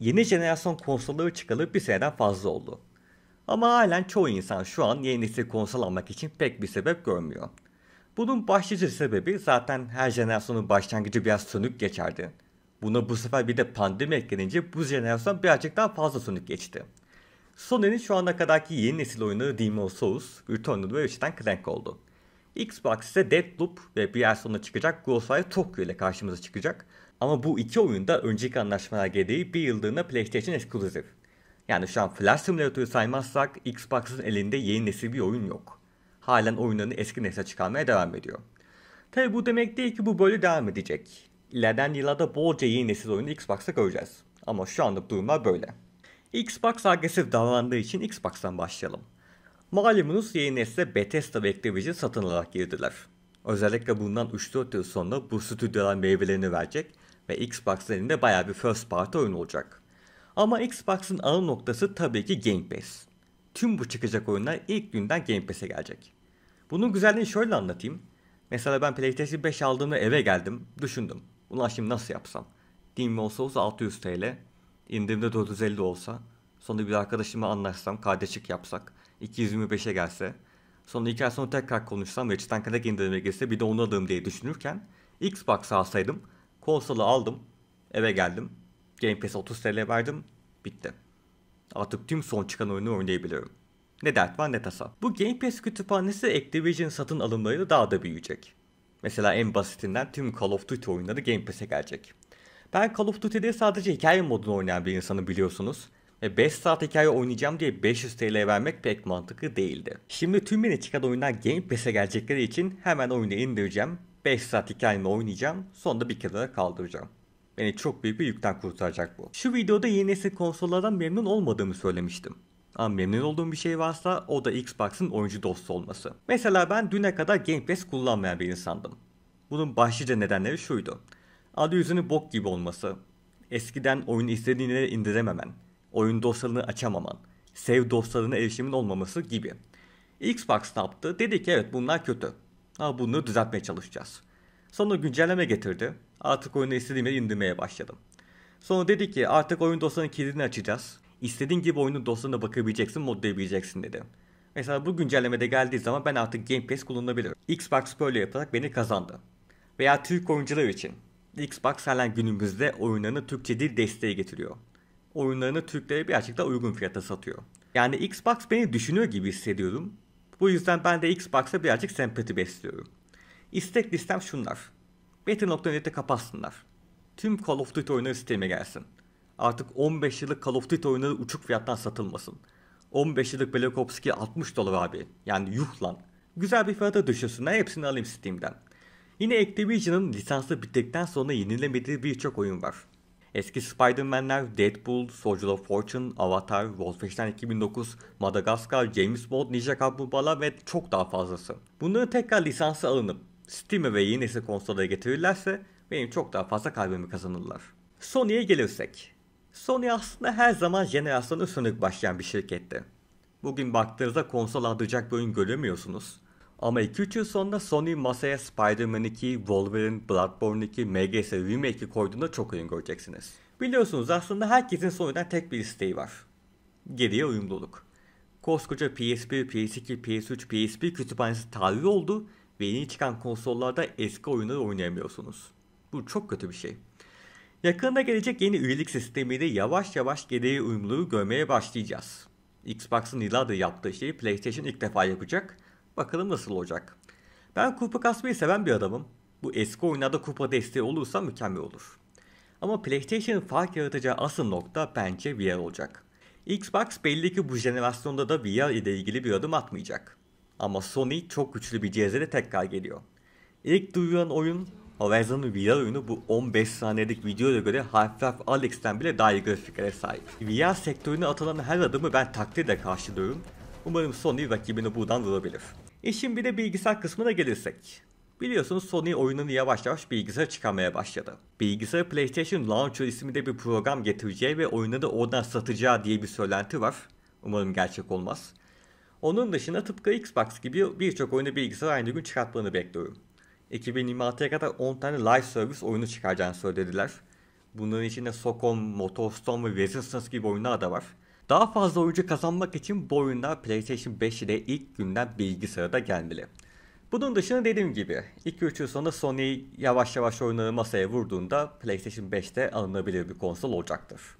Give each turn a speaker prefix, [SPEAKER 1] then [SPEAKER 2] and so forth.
[SPEAKER 1] Yeni jenerasyon konsolları çıkalı bir seneden fazla oldu. Ama halen çoğu insan şu an yeni nesil konsol almak için pek bir sebep görmüyor. Bunun başlıca sebebi zaten her jenerasyonun başlangıcı biraz sönük geçerdi. Buna bu sefer bir de pandemi eklenince bu jenerasyon birazcık daha fazla sönük geçti. Sony'nin şu ana kadarki yeni nesil oyunları Demon's Souls, Returnal ve Ratchet Clank oldu. Xbox ise Deathloop ve bir yer sonra çıkacak Ghostwire Tokyo ile karşımıza çıkacak. Ama bu iki oyunda önceki anlaşmalar gereği bir yıllığına PlayStation ekskluziv. Yani şu an Flash Simulator'u saymazsak Xbox'ın elinde yeni nesil bir oyun yok. Halen oyunlarını eski nesle çıkarmaya devam ediyor. Tabi bu demek değil ki bu böyle devam edecek. İleriden yıllarda bolca yeni nesil oyunu Xbox'ta göreceğiz. Ama şu anlık durumlar böyle. Xbox agresif davrandığı için Xbox'tan başlayalım. Malumunuz yeni nesle Bethesda ve Activision satın alarak girdiler. Özellikle bundan 3-4 yıl sonra bu stüdyolar meyvelerini verecek ve Xbox elinde baya bir first party oyun olacak. Ama Xbox'ın ana noktası tabii ki Game Pass. Tüm bu çıkacak oyunlar ilk günden Game Pass'e gelecek. Bunun güzelliğini şöyle anlatayım. Mesela ben PlayStation 5 aldığımda eve geldim, düşündüm. Ulan şimdi nasıl yapsam? Steam olsa olsa 600 TL, indirimde 450 olsa, sonra bir arkadaşımla anlaşsam, kardeşlik yapsak, 225'e gelse, sonra 2 ay sonra tekrar konuşsam ve içten kadar indirime girse bir de onu alırım diye düşünürken Xbox alsaydım Konsolu aldım. Eve geldim. Game Pass'e 30 TL verdim. Bitti. Artık tüm son çıkan oyunu oynayabiliyorum. Ne dert var ne tasa. Bu Game Pass kütüphanesi Activision satın alımlarıyla daha da büyüyecek. Mesela en basitinden tüm Call of Duty oyunları Game Pass'e gelecek. Ben Call of Duty'de sadece hikaye modunu oynayan bir insanı biliyorsunuz. Ve 5 saat hikaye oynayacağım diye 500 TL vermek pek mantıklı değildi. Şimdi tüm yeni çıkan oyunlar Game Pass'e gelecekleri için hemen oyunu indireceğim 5 saat hikayemi oynayacağım. Sonunda bir kenara kaldıracağım. Beni çok büyük bir yükten kurtaracak bu. Şu videoda yeni nesil konsollardan memnun olmadığımı söylemiştim. Ama memnun olduğum bir şey varsa o da Xbox'ın oyuncu dostu olması. Mesela ben düne kadar Game Pass kullanmayan bir insandım. Bunun başlıca nedenleri şuydu. Adı yüzünü bok gibi olması, eskiden oyun istediğine indirememen, oyun dosyalarını açamaman, save dosyalarına erişimin olmaması gibi. Xbox ne yaptı? Dedi ki evet bunlar kötü. Ama bunu düzeltmeye çalışacağız. Sonra güncelleme getirdi. Artık oyunu istediğim yere indirmeye başladım. Sonra dedi ki artık oyun dosyanın kilidini açacağız. İstediğin gibi oyunun dosyasına bakabileceksin, modlayabileceksin dedi. Mesela bu güncellemede geldiği zaman ben artık Game Pass kullanabilirim. Xbox böyle yaparak beni kazandı. Veya Türk oyuncular için. Xbox halen günümüzde oyunlarını Türkçe dil desteği getiriyor. Oyunlarını Türklere birazcık da uygun fiyata satıyor. Yani Xbox beni düşünüyor gibi hissediyordum. Bu yüzden ben de Xbox'a birazcık sempati besliyorum. İstek listem şunlar. Battle.net'i kapatsınlar. Tüm Call of Duty oyunları sisteme gelsin. Artık 15 yıllık Call of Duty oyunları uçuk fiyattan satılmasın. 15 yıllık Black Ops 2 60 dolar abi. Yani yuh lan. Güzel bir fiyata düşürsünler hepsini alayım Steam'den. Yine Activision'ın lisansı bittikten sonra yenilemediği birçok oyun var. Eski Spider-Man'ler, Deadpool, Soldier of Fortune, Avatar, Wolfenstein 2009, Madagascar, James Bond, Ninja Kaplumbağalar ve çok daha fazlası. Bunları tekrar lisansı alınıp Steam'e ve yeni nesil konsolaya getirirlerse benim çok daha fazla kalbimi kazanırlar. Sony'ye gelirsek. Sony aslında her zaman jenerasyonun sönük başlayan bir şirketti. Bugün baktığınızda konsol adayacak bir oyun göremiyorsunuz. Ama 2-3 yıl sonra Sony masaya Spider-Man 2, Wolverine, Bloodborne 2, MGS Remake'i koyduğunda çok oyun göreceksiniz. Biliyorsunuz aslında herkesin Sony'den tek bir isteği var. Geriye uyumluluk. Koskoca PS1, PS2, PS3, PSP kütüphanesi tarih oldu ve yeni çıkan konsollarda eski oyunları oynayamıyorsunuz. Bu çok kötü bir şey. Yakında gelecek yeni üyelik sistemiyle yavaş yavaş geriye uyumluluğu görmeye başlayacağız. Xbox'ın yıllardır yaptığı şeyi PlayStation ilk defa yapacak Bakalım nasıl olacak. Ben kupa kasmayı seven bir adamım. Bu eski oyunlarda kupa desteği olursa mükemmel olur. Ama PlayStation'ın fark yaratacağı asıl nokta bence VR olacak. Xbox belli ki bu jenerasyonda da VR ile ilgili bir adım atmayacak. Ama Sony çok güçlü bir cihaza da tekrar geliyor. İlk duyulan oyun Horizon VR oyunu bu 15 saniyelik videoya göre Half-Life Alyx'ten bile daha iyi grafiklere sahip. VR sektörüne atılan her adımı ben takdirle karşılıyorum. Umarım Sony rakibini buradan vurabilir. İşin bir de bilgisayar kısmına gelirsek. Biliyorsunuz Sony oyununu yavaş yavaş bilgisayara çıkarmaya başladı. Bilgisayar PlayStation Launcher isminde bir program getireceği ve oyunu da oradan satacağı diye bir söylenti var. Umarım gerçek olmaz. Onun dışında tıpkı Xbox gibi birçok oyunu bilgisayar aynı gün çıkartmanı bekliyorum. 2026'ya kadar 10 tane live service oyunu çıkaracağını söylediler. Bunların içinde Socom, Motorstorm ve Resistance gibi oyunlar da var. Daha fazla oyuncu kazanmak için bu oyunlar PlayStation 5 ile ilk günden bilgisayarda gelmeli. Bunun dışında dediğim gibi 2-3 yıl sonra Sony yavaş yavaş oyunları masaya vurduğunda PlayStation 5 de alınabilir bir konsol olacaktır.